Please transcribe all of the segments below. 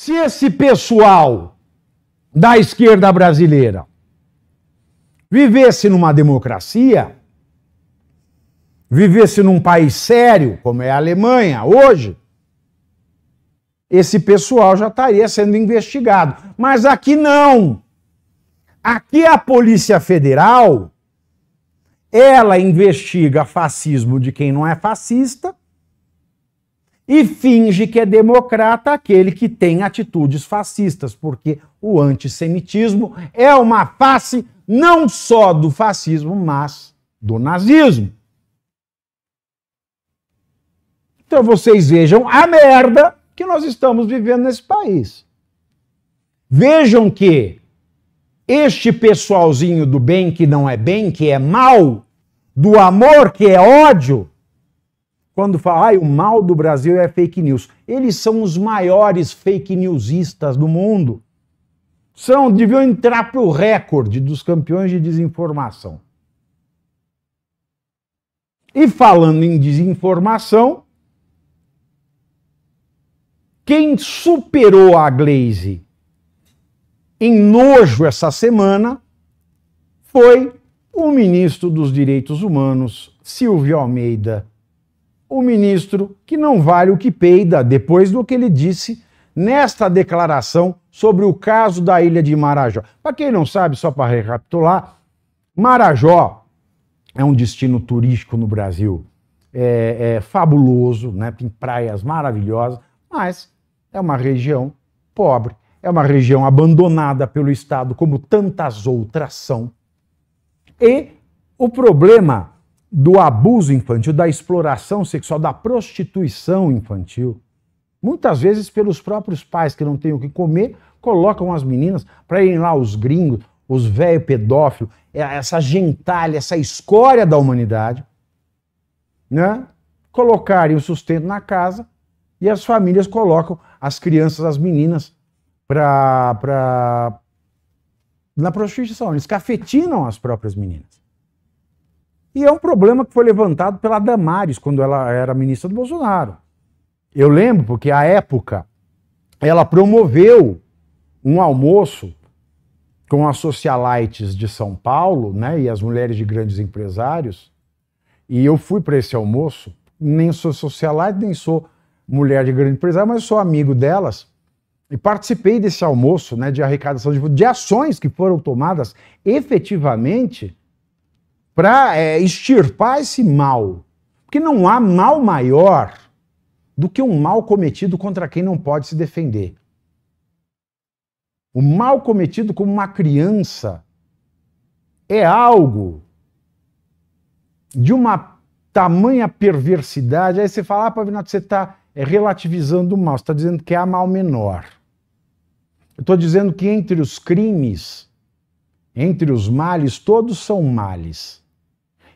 Se esse pessoal da esquerda brasileira vivesse numa democracia, vivesse num país sério, como é a Alemanha hoje, esse pessoal já estaria sendo investigado. Mas aqui não. Aqui a Polícia Federal ela investiga fascismo de quem não é fascista e finge que é democrata aquele que tem atitudes fascistas, porque o antissemitismo é uma face não só do fascismo, mas do nazismo. Então vocês vejam a merda que nós estamos vivendo nesse país. Vejam que este pessoalzinho do bem que não é bem, que é mal, do amor que é ódio, quando fala, ah, o mal do Brasil é fake news. Eles são os maiores fake newsistas do mundo. São, deviam entrar para o recorde dos campeões de desinformação. E falando em desinformação, quem superou a Glaze em nojo essa semana foi o ministro dos Direitos Humanos, Silvio Almeida o ministro que não vale o que peida depois do que ele disse nesta declaração sobre o caso da ilha de Marajó. Para quem não sabe, só para recapitular, Marajó é um destino turístico no Brasil é, é fabuloso, né? tem praias maravilhosas, mas é uma região pobre, é uma região abandonada pelo Estado, como tantas outras são. E o problema do abuso infantil, da exploração sexual, da prostituição infantil. Muitas vezes pelos próprios pais que não têm o que comer, colocam as meninas para irem lá os gringos, os velhos pedófilos, é, essa gentalha, essa escória da humanidade, né? colocarem o sustento na casa e as famílias colocam as crianças, as meninas, pra, pra... na prostituição. Eles cafetinam as próprias meninas. E é um problema que foi levantado pela Damares quando ela era ministra do Bolsonaro. Eu lembro porque à época ela promoveu um almoço com as socialites de São Paulo, né, e as mulheres de grandes empresários. E eu fui para esse almoço, nem sou socialite, nem sou mulher de grande empresário, mas sou amigo delas. E participei desse almoço né, de arrecadação de, de ações que foram tomadas efetivamente para é, extirpar esse mal. Porque não há mal maior do que um mal cometido contra quem não pode se defender. O mal cometido como uma criança é algo de uma tamanha perversidade. Aí você fala, ah, Pavinato, você está é, relativizando o mal, você está dizendo que há mal menor. Eu estou dizendo que entre os crimes, entre os males, todos são males.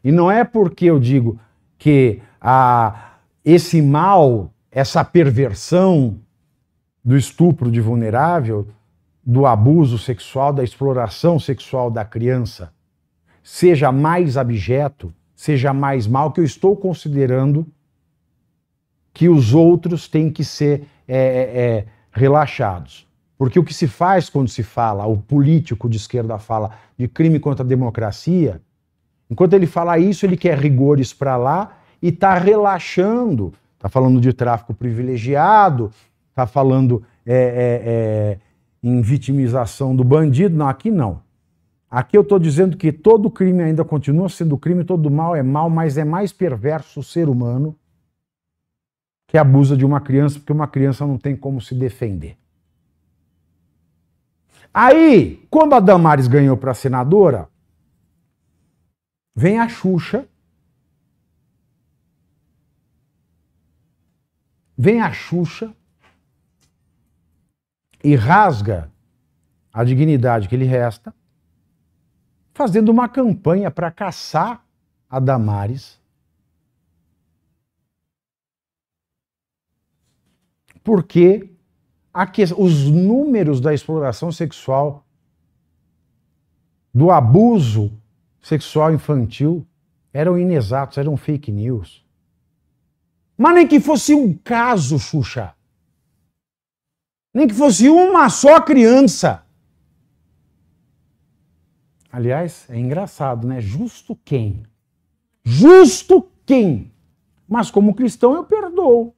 E não é porque eu digo que ah, esse mal, essa perversão do estupro de vulnerável, do abuso sexual, da exploração sexual da criança, seja mais abjeto, seja mais mal, que eu estou considerando que os outros têm que ser é, é, é relaxados. Porque o que se faz quando se fala, o político de esquerda fala de crime contra a democracia, Enquanto ele fala isso, ele quer rigores para lá e está relaxando. Está falando de tráfico privilegiado, está falando é, é, é, em vitimização do bandido. Não, aqui não. Aqui eu estou dizendo que todo crime ainda continua sendo crime, todo mal é mal, mas é mais perverso o ser humano que abusa de uma criança, porque uma criança não tem como se defender. Aí, quando a Damares ganhou para senadora, Vem a Xuxa. Vem a Xuxa e rasga a dignidade que lhe resta, fazendo uma campanha para caçar a Damares. Porque os números da exploração sexual, do abuso sexual infantil eram inexatos, eram fake news. Mas nem que fosse um caso, Xuxa. Nem que fosse uma só criança. Aliás, é engraçado, né? Justo quem? Justo quem? Mas como cristão eu perdoo.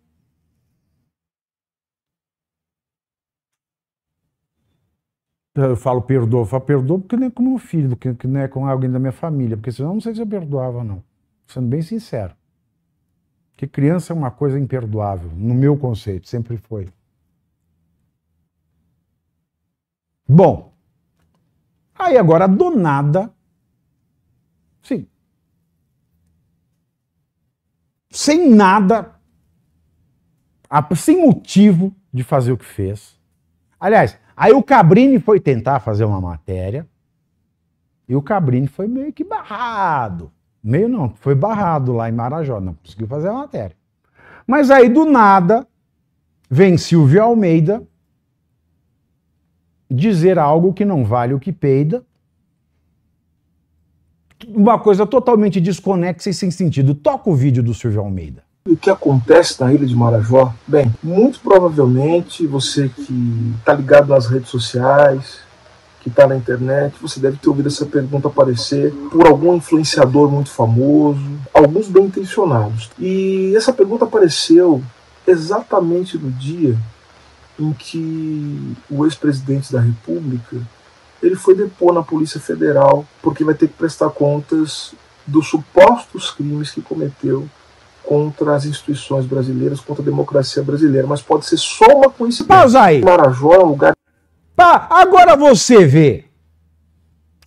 Eu falo perdoa, eu falo perdoa porque não é com meu filho, que não é com alguém da minha família, porque senão eu não sei se eu perdoava, não. Sendo bem sincero. Porque criança é uma coisa imperdoável, no meu conceito, sempre foi. Bom, aí agora do nada, sim, sem nada, sem motivo de fazer o que fez. Aliás, Aí o Cabrini foi tentar fazer uma matéria e o Cabrini foi meio que barrado. Meio não, foi barrado lá em Marajó, não conseguiu fazer a matéria. Mas aí do nada vem Silvio Almeida dizer algo que não vale o que peida. Uma coisa totalmente desconexa e sem sentido. Toca o vídeo do Silvio Almeida o que acontece na Ilha de Marajó? Bem, muito provavelmente você que está ligado nas redes sociais, que está na internet, você deve ter ouvido essa pergunta aparecer por algum influenciador muito famoso, alguns bem intencionados. E essa pergunta apareceu exatamente no dia em que o ex-presidente da República ele foi depor na Polícia Federal porque vai ter que prestar contas dos supostos crimes que cometeu contra as instituições brasileiras, contra a democracia brasileira, mas pode ser só uma coincidência. Pausa aí. Marajó é um lugar. Pá, agora você vê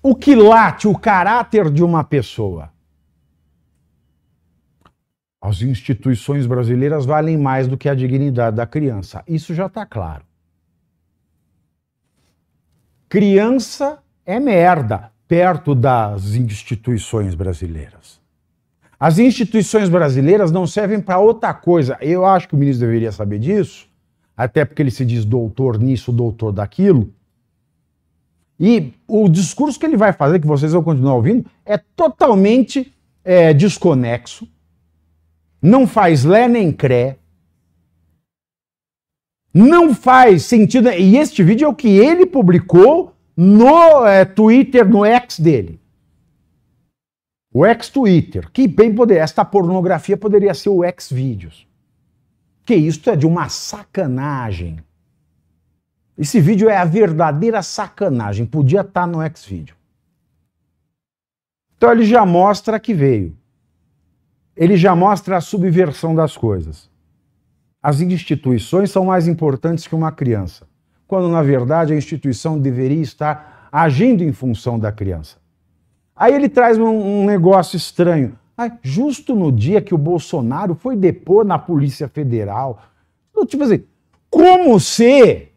o que late o caráter de uma pessoa. As instituições brasileiras valem mais do que a dignidade da criança. Isso já está claro. Criança é merda perto das instituições brasileiras. As instituições brasileiras não servem para outra coisa. Eu acho que o ministro deveria saber disso, até porque ele se diz doutor nisso, doutor daquilo. E o discurso que ele vai fazer, que vocês vão continuar ouvindo, é totalmente é, desconexo, não faz lé nem cré, não faz sentido. E este vídeo é o que ele publicou no é, Twitter, no ex dele. O ex-Twitter, que bem poderia, esta pornografia poderia ser o ex-vídeos. Que isto é de uma sacanagem. Esse vídeo é a verdadeira sacanagem, podia estar tá no ex-vídeo. Então ele já mostra que veio. Ele já mostra a subversão das coisas. As instituições são mais importantes que uma criança, quando na verdade a instituição deveria estar agindo em função da criança. Aí ele traz um, um negócio estranho. Ai, ah, justo no dia que o Bolsonaro foi depor na Polícia Federal. Tipo assim, como se,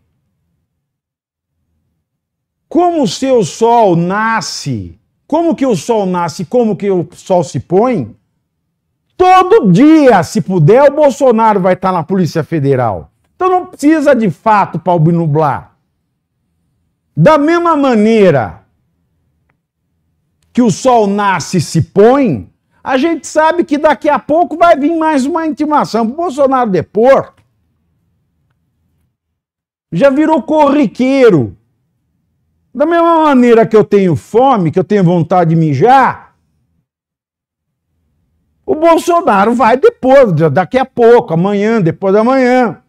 Como se o sol nasce? Como que o sol nasce? Como que o sol se põe? Todo dia, se puder, o Bolsonaro vai estar na Polícia Federal. Então não precisa de fato para binublar. Da mesma maneira, que o sol nasce e se põe, a gente sabe que daqui a pouco vai vir mais uma intimação para Bolsonaro depor. Já virou corriqueiro. Da mesma maneira que eu tenho fome, que eu tenho vontade de mijar, o Bolsonaro vai depois, daqui a pouco, amanhã, depois da manhã.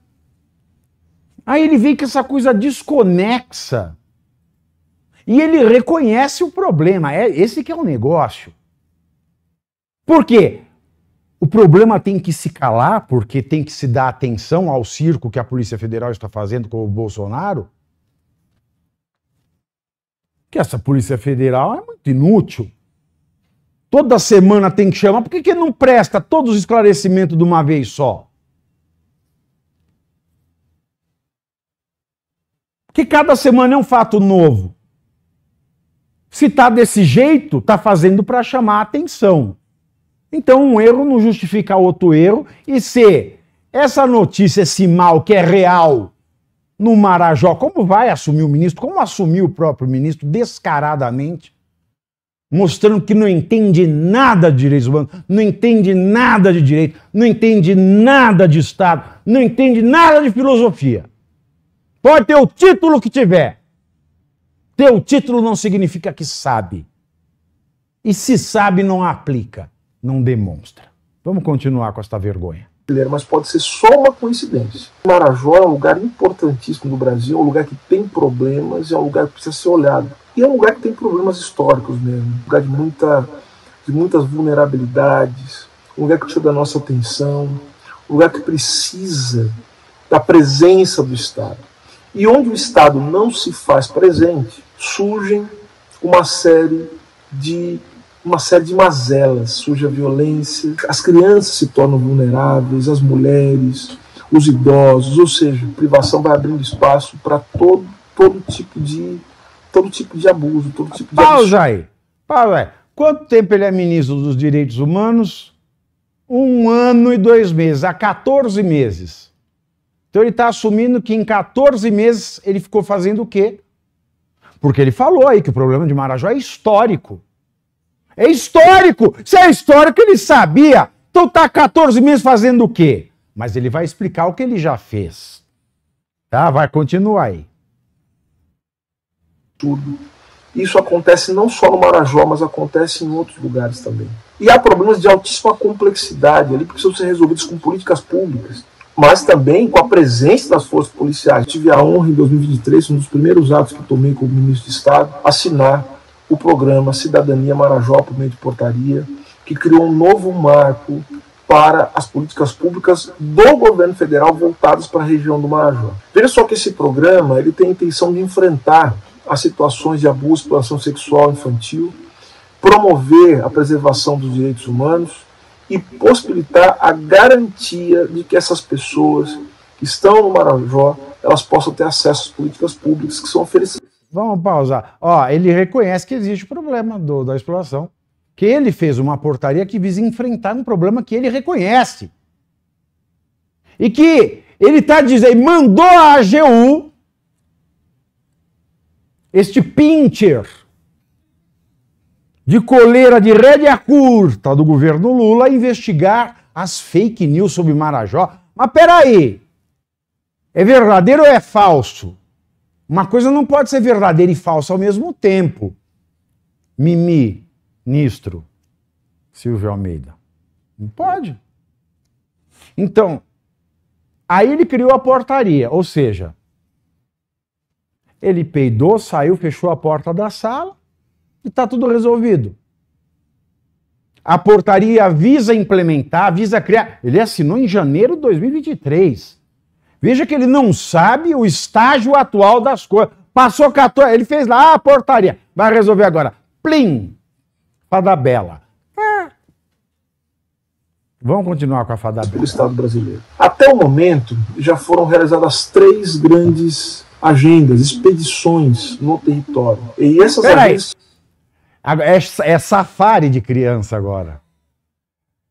Aí ele vem com essa coisa desconexa e ele reconhece o problema. É esse que é o negócio. Por quê? O problema tem que se calar, porque tem que se dar atenção ao circo que a Polícia Federal está fazendo com o Bolsonaro. Que essa Polícia Federal é muito inútil. Toda semana tem que chamar, por que, que não presta todos os esclarecimentos de uma vez só? Que cada semana é um fato novo. Se está desse jeito, está fazendo para chamar a atenção. Então, um erro não justifica outro erro. E se essa notícia, esse mal que é real no Marajó, como vai assumir o ministro? Como assumiu o próprio ministro descaradamente? Mostrando que não entende nada de direitos humanos, não entende nada de direito, não entende nada de Estado, não entende nada de filosofia. Pode ter o título que tiver ter o título não significa que sabe. E se sabe, não aplica, não demonstra. Vamos continuar com esta vergonha. Mas pode ser só uma coincidência. Marajó é um lugar importantíssimo do Brasil, é um lugar que tem problemas, é um lugar que precisa ser olhado. E é um lugar que tem problemas históricos mesmo, um lugar de, muita, de muitas vulnerabilidades, um lugar que precisa da nossa atenção, um lugar que precisa da presença do Estado. E onde o Estado não se faz presente, surgem uma série de uma série de mazelas, surge a violência, as crianças se tornam vulneráveis, as mulheres, os idosos, ou seja, privação vai abrindo espaço para todo todo tipo de todo tipo de abuso, todo tipo de Pausa aí. Pausa aí. Quanto tempo ele é ministro dos Direitos Humanos? Um ano e dois meses, há 14 meses. Então ele está assumindo que em 14 meses ele ficou fazendo o quê? Porque ele falou aí que o problema de Marajó é histórico. É histórico! Se é histórico, ele sabia. Então tá 14 meses fazendo o quê? Mas ele vai explicar o que ele já fez. Tá? Vai continuar aí. Tudo. Isso acontece não só no Marajó, mas acontece em outros lugares também. E há problemas de altíssima complexidade ali, porque precisam ser resolvidos com políticas públicas mas também com a presença das forças policiais. Eu tive a honra em 2023, um dos primeiros atos que tomei como ministro de Estado, assinar o programa Cidadania Marajó por meio de portaria, que criou um novo marco para as políticas públicas do governo federal voltadas para a região do Marajó. Veja só que esse programa ele tem a intenção de enfrentar as situações de abuso, exploração sexual infantil, promover a preservação dos direitos humanos, e possibilitar a garantia de que essas pessoas que estão no Marajó elas possam ter acesso às políticas públicas que são oferecidas. Vamos pausar. Ó, ele reconhece que existe o problema do, da exploração, que ele fez uma portaria que visa enfrentar um problema que ele reconhece. E que ele está dizendo, mandou a AGU este pincher de coleira de rédea curta do governo Lula investigar as fake news sobre Marajó. Mas peraí, é verdadeiro ou é falso? Uma coisa não pode ser verdadeira e falsa ao mesmo tempo. Mimi, ministro, Silvio Almeida. Não pode. Então, aí ele criou a portaria, ou seja, ele peidou, saiu, fechou a porta da sala, e está tudo resolvido. A portaria visa implementar, visa criar. Ele assinou em janeiro de 2023. Veja que ele não sabe o estágio atual das coisas. Passou 14, ele fez lá a ah, portaria. Vai resolver agora. Plim! Fada Bela. Vamos continuar com a Fada Do Estado brasileiro. Até o momento, já foram realizadas três grandes agendas, expedições no território. E essas Peraí. agendas é, é safari de criança agora.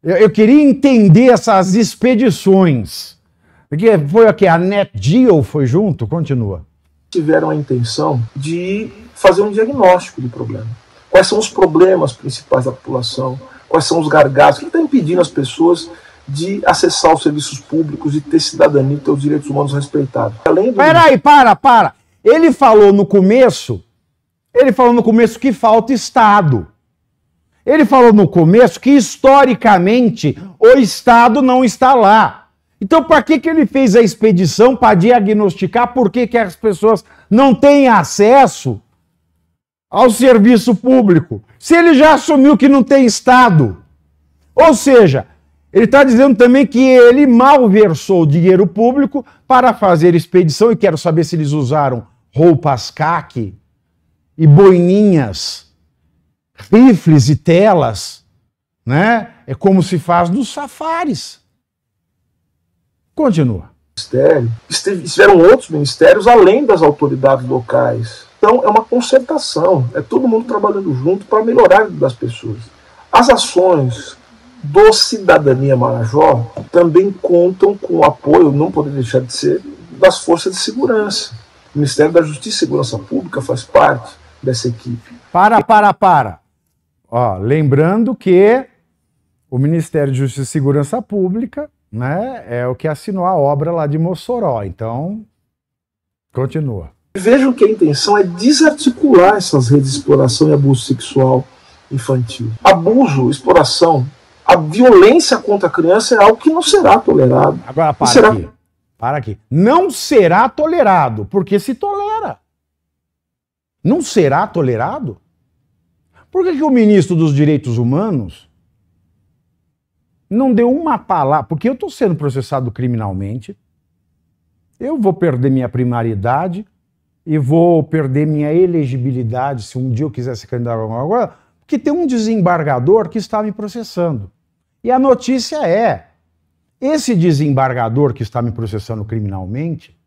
Eu, eu, queria entender essas expedições. Porque foi que a Net foi junto? Continua. Tiveram a intenção de fazer um diagnóstico do problema. Quais são os problemas principais da população? Quais são os gargalos? O que está impedindo as pessoas de acessar os serviços públicos, de ter cidadania e ter os direitos humanos respeitados? Além do... Peraí, para, para. Ele falou no começo ele falou no começo que falta Estado. Ele falou no começo que historicamente o Estado não está lá. Então, para que, que ele fez a expedição para diagnosticar por que, que as pessoas não têm acesso ao serviço público? Se ele já assumiu que não tem Estado. Ou seja, ele está dizendo também que ele malversou o dinheiro público para fazer expedição, e quero saber se eles usaram roupas caque, e boininhas, rifles e telas, né? É como se faz nos safaris. Continua. Ministério. Estiveram outros ministérios além das autoridades locais. Então é uma concertação, é todo mundo trabalhando junto para melhorar a vida das pessoas. As ações do Cidadania Marajó também contam com o apoio, não poderia deixar de ser, das forças de segurança. O Ministério da Justiça e Segurança Pública faz parte, dessa equipe. Para, para, para. Ó, lembrando que o Ministério de Justiça e Segurança Pública né, é o que assinou a obra lá de Mossoró. Então, continua. Vejam que a intenção é desarticular essas redes de exploração e abuso sexual infantil. Abuso, exploração, a violência contra a criança é algo que não será tolerado. Agora, para será... aqui. Para aqui. Não será tolerado, porque se tolerar não será tolerado? Por que, que o ministro dos Direitos Humanos não deu uma palavra? Porque eu estou sendo processado criminalmente, eu vou perder minha primariedade e vou perder minha elegibilidade se um dia eu quiser ser candidatar a alguma coisa, porque tem um desembargador que está me processando. E a notícia é: esse desembargador que está me processando criminalmente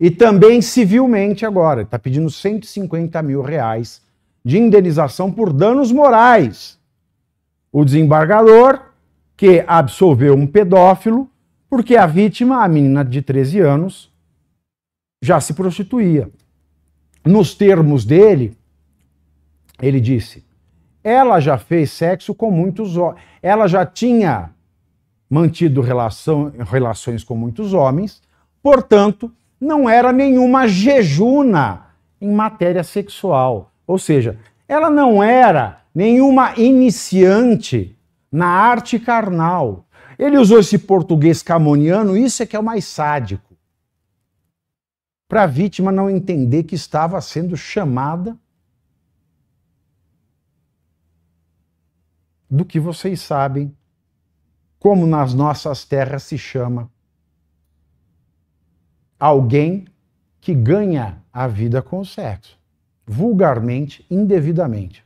e também civilmente agora, está pedindo 150 mil reais de indenização por danos morais. O desembargador que absolveu um pedófilo porque a vítima, a menina de 13 anos, já se prostituía. Nos termos dele, ele disse: ela já fez sexo com muitos homens, ela já tinha mantido relação, relações com muitos homens, portanto, não era nenhuma jejuna em matéria sexual. Ou seja, ela não era nenhuma iniciante na arte carnal. Ele usou esse português camoniano, isso é que é o mais sádico. Para a vítima não entender que estava sendo chamada do que vocês sabem, como nas nossas terras se chama alguém que ganha a vida com o sexo, vulgarmente, indevidamente.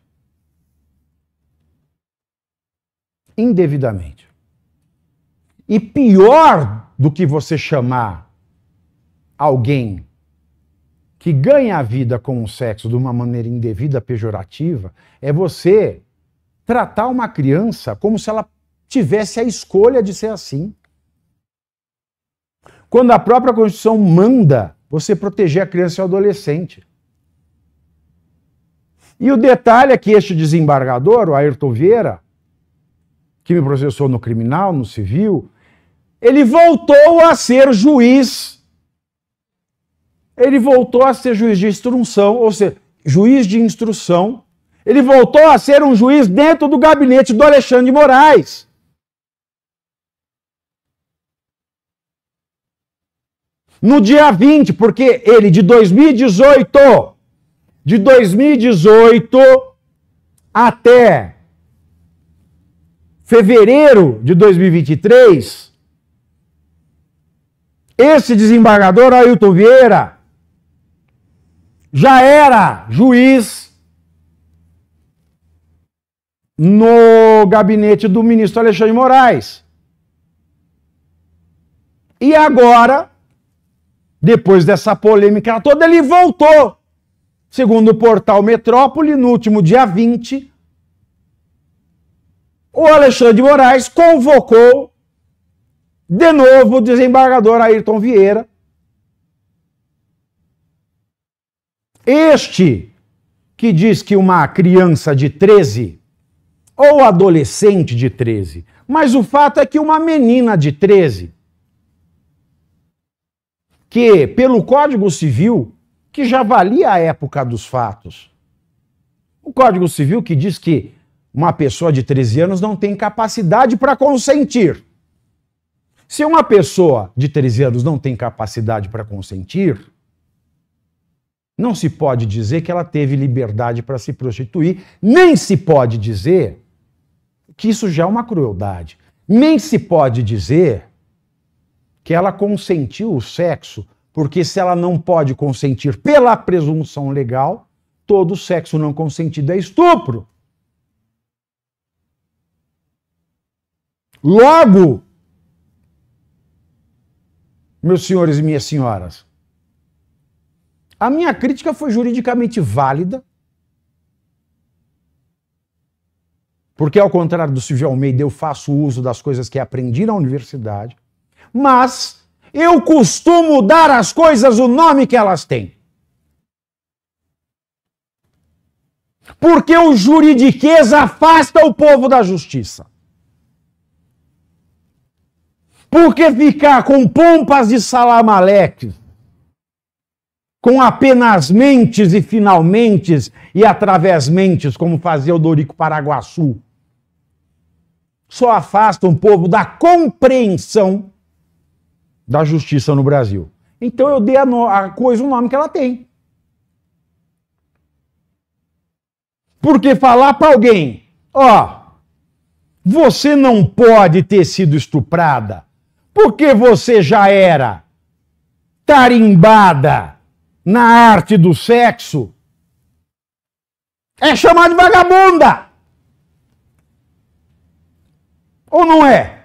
Indevidamente. E pior do que você chamar alguém que ganha a vida com o sexo de uma maneira indevida, pejorativa, é você tratar uma criança como se ela tivesse a escolha de ser assim. Quando a própria Constituição manda você proteger a criança e o adolescente. E o detalhe é que este desembargador, o Ayrton Vieira, que me processou no criminal, no civil, ele voltou a ser juiz. Ele voltou a ser juiz de instrução, ou seja, juiz de instrução. Ele voltou a ser um juiz dentro do gabinete do Alexandre de Moraes. No dia 20, porque ele de 2018, de 2018 até fevereiro de 2023, esse desembargador Ailton Vieira já era juiz no gabinete do ministro Alexandre Moraes. E agora depois dessa polêmica toda, ele voltou. Segundo o portal Metrópole, no último dia 20, o Alexandre de Moraes convocou de novo o desembargador Ayrton Vieira. Este que diz que uma criança de 13 ou adolescente de 13, mas o fato é que uma menina de 13 que, pelo Código Civil, que já valia a época dos fatos, o Código Civil que diz que uma pessoa de 13 anos não tem capacidade para consentir. Se uma pessoa de 13 anos não tem capacidade para consentir, não se pode dizer que ela teve liberdade para se prostituir, nem se pode dizer que isso já é uma crueldade, nem se pode dizer que ela consentiu o sexo, porque se ela não pode consentir pela presunção legal, todo sexo não consentido é estupro. Logo, meus senhores e minhas senhoras, a minha crítica foi juridicamente válida, porque, ao contrário do Silvio Almeida, eu faço uso das coisas que aprendi na universidade mas eu costumo dar às coisas o nome que elas têm. Porque o juridiquês afasta o povo da justiça. Porque ficar com pompas de salamaleque, com apenas mentes e finalmente e através mentes, como fazia o Dorico Paraguaçu, só afasta o povo da compreensão da justiça no Brasil. Então eu dei a, no, a coisa o nome que ela tem. Porque falar para alguém, ó, você não pode ter sido estuprada, porque você já era tarimbada na arte do sexo, é chamado de vagabunda. Ou não é?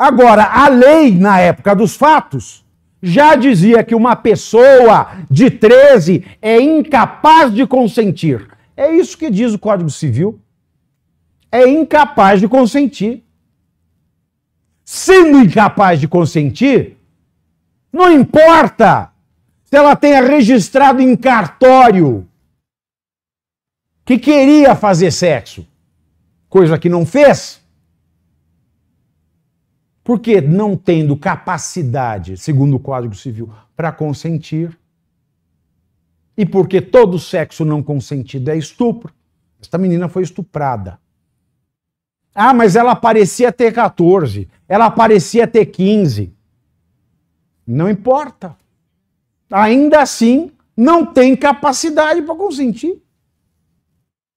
Agora, a lei na época dos fatos já dizia que uma pessoa de 13 é incapaz de consentir. É isso que diz o Código Civil. É incapaz de consentir. Sendo incapaz de consentir, não importa se ela tenha registrado em cartório que queria fazer sexo, coisa que não fez porque não tendo capacidade, segundo o Código Civil, para consentir, e porque todo sexo não consentido é estupro, esta menina foi estuprada. Ah, mas ela parecia ter 14, ela parecia ter 15. Não importa. Ainda assim, não tem capacidade para consentir.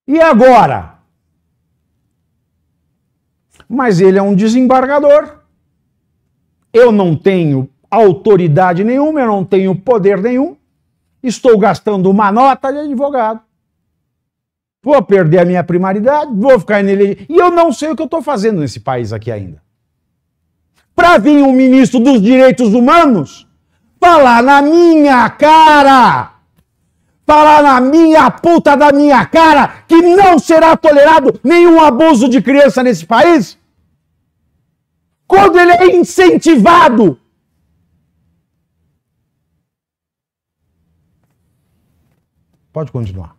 E agora? Mas ele é um desembargador eu não tenho autoridade nenhuma, eu não tenho poder nenhum, estou gastando uma nota de advogado. Vou perder a minha primariedade? vou ficar inelegível. E eu não sei o que eu estou fazendo nesse país aqui ainda. Para vir um ministro dos direitos humanos falar na minha cara, falar na minha puta da minha cara, que não será tolerado nenhum abuso de criança nesse país, quando ele é incentivado. Pode continuar.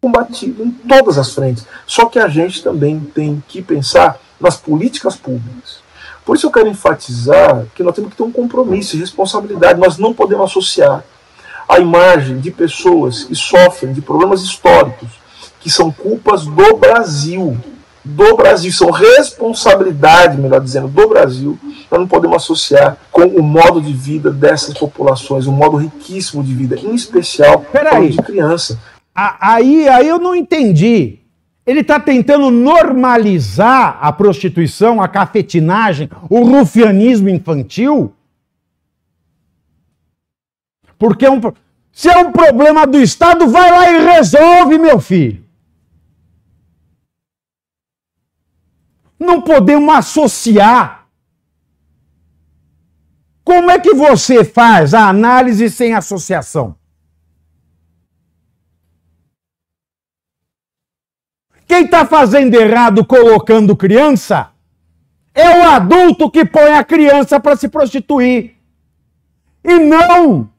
Combatido em todas as frentes. Só que a gente também tem que pensar nas políticas públicas. Por isso eu quero enfatizar que nós temos que ter um compromisso e responsabilidade. Nós não podemos associar a imagem de pessoas que sofrem de problemas históricos, que são culpas do Brasil, do Brasil, são responsabilidade, melhor dizendo, do Brasil, nós não podemos associar com o modo de vida dessas populações, um modo riquíssimo de vida, em especial de criança. Aí, aí eu não entendi. Ele está tentando normalizar a prostituição, a cafetinagem, o rufianismo infantil? Porque é um, se é um problema do Estado, vai lá e resolve, meu filho. não podemos associar. Como é que você faz a análise sem associação? Quem está fazendo errado colocando criança é o adulto que põe a criança para se prostituir. E não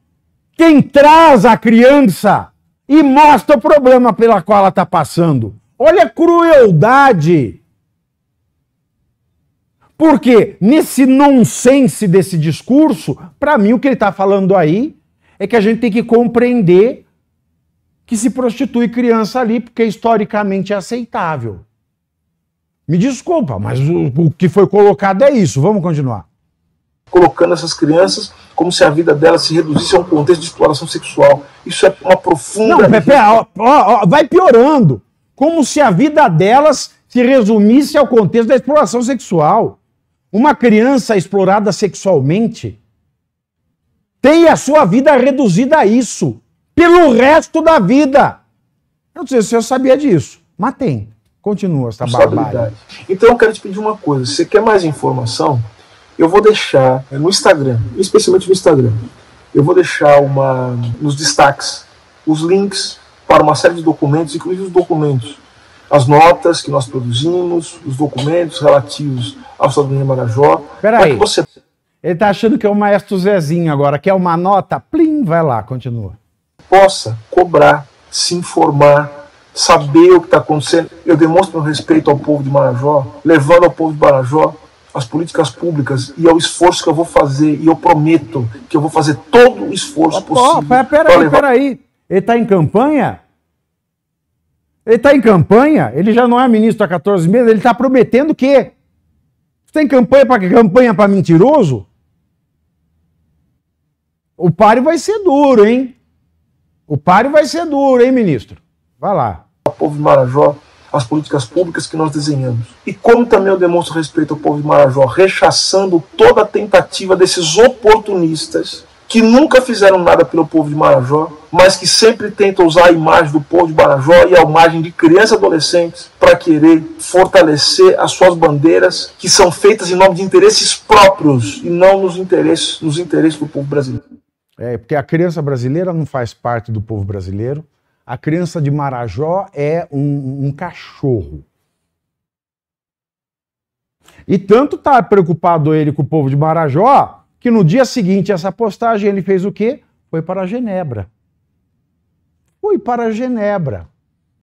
quem traz a criança e mostra o problema pela qual ela está passando. Olha a crueldade porque nesse nonsense desse discurso, para mim o que ele está falando aí é que a gente tem que compreender que se prostitui criança ali porque historicamente é aceitável. Me desculpa, mas o, o que foi colocado é isso. Vamos continuar. Colocando essas crianças como se a vida delas se reduzisse a um contexto de exploração sexual. Isso é uma profunda. Não, Pepe, ó, ó, ó, vai piorando. Como se a vida delas se resumisse ao contexto da exploração sexual. Uma criança explorada sexualmente tem a sua vida reduzida a isso pelo resto da vida. Eu não sei se eu sabia disso, mas tem. Continua essa barbárie. Então eu quero te pedir uma coisa. Se você quer mais informação, eu vou deixar é, no Instagram, especialmente no Instagram, eu vou deixar uma nos destaques os links para uma série de documentos, inclusive os documentos as notas que nós produzimos, os documentos relativos ao Estado Marajó. Peraí. É você... Ele está achando que é o maestro Zezinho agora, que é uma nota, plim, vai lá, continua. Possa cobrar, se informar, saber o que está acontecendo. Eu demonstro meu respeito ao povo de Marajó, levando ao povo de Marajó as políticas públicas e ao esforço que eu vou fazer, e eu prometo que eu vou fazer todo o esforço possível. Oh, peraí, levar... peraí. Ele está em campanha? Ele está em campanha, ele já não é ministro há 14 meses, ele está prometendo o quê? Tem campanha para campanha para mentiroso? O pare vai ser duro, hein? O pare vai ser duro, hein, ministro? Vai lá. O povo de Marajó, as políticas públicas que nós desenhamos. E como também eu demonstro respeito ao povo de Marajó, rechaçando toda tentativa desses oportunistas que nunca fizeram nada pelo povo de Marajó, mas que sempre tentam usar a imagem do povo de Marajó e a imagem de crianças e adolescentes para querer fortalecer as suas bandeiras, que são feitas em nome de interesses próprios e não nos interesses, nos interesses do povo brasileiro. É, porque a criança brasileira não faz parte do povo brasileiro. A criança de Marajó é um, um cachorro. E tanto está preocupado ele com o povo de Marajó que no dia seguinte a essa postagem ele fez o quê? Foi para Genebra. Foi para Genebra.